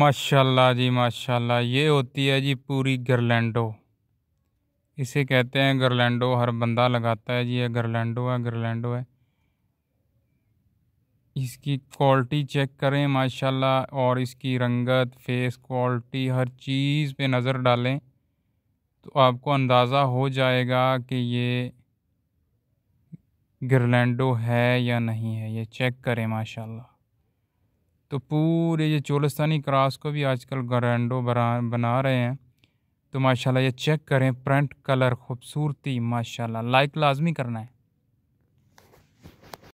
माशाल्लाह जी माशाल्लाह ये होती है जी पूरी गर्लैंडो इसे कहते हैं गर्लैंडो हर बंदा लगाता है जी ये गर्लैंडो है गर्लैंडो है इसकी क्वालिटी चेक करें माशाल्लाह और इसकी रंगत फेस क्वालिटी हर चीज़ पे नज़र डालें तो आपको अंदाज़ा हो जाएगा कि ये गर्लैंडो है या नहीं है ये चेक करें माशाल्लाह तो पूरे ये चोलिस्तानी क्रास को भी आजकल ग्रैंडो बना रहे हैं तो माशाल्लाह ये चेक करें प्रिंट कलर खूबसूरती माशाल्लाह लाइक लाजमी करना है